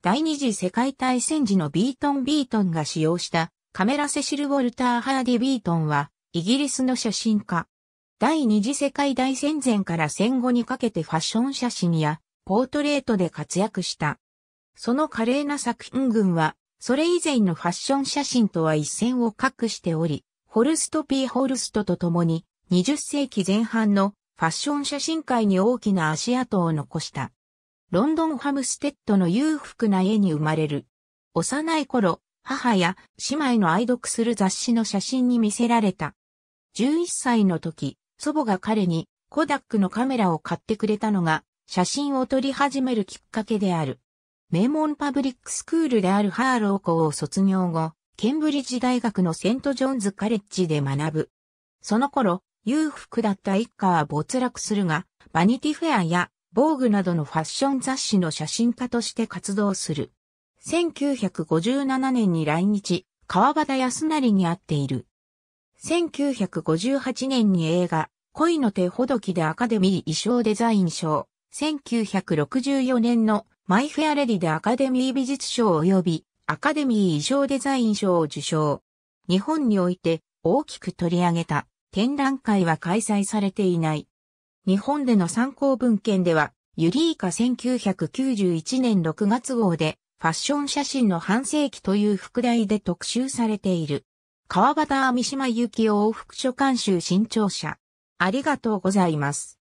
第二次世界大戦時のビートン・ビートンが使用したカメラセシル・ウォルター・ハーディ・ビートンはイギリスの写真家。第二次世界大戦前から戦後にかけてファッション写真やポートレートで活躍した。その華麗な作品群は、それ以前のファッション写真とは一線を画しており、ホルスト・ピー・ホルストと共に20世紀前半のファッション写真界に大きな足跡を残した。ロンドンハムステッドの裕福な家に生まれる。幼い頃、母や姉妹の愛読する雑誌の写真に見せられた。11歳の時、祖母が彼にコダックのカメラを買ってくれたのが写真を撮り始めるきっかけである。名門パブリックスクールであるハーロー校を卒業後、ケンブリッジ大学のセントジョンズカレッジで学ぶ。その頃、裕福だった一家は没落するが、バニティフェアや防具などのファッション雑誌の写真家として活動する。1957年に来日、川端康成に会っている。1958年に映画、恋の手ほどきでアカデミー衣装デザイン賞、1964年のマイフェアレディでアカデミー美術賞及びアカデミー衣装デザイン賞を受賞。日本において大きく取り上げた展覧会は開催されていない。日本での参考文献では、ユリーカ1991年6月号で、ファッション写真の半世紀という副題で特集されている。川端三島幸紀夫往復書監修新潮社。ありがとうございます。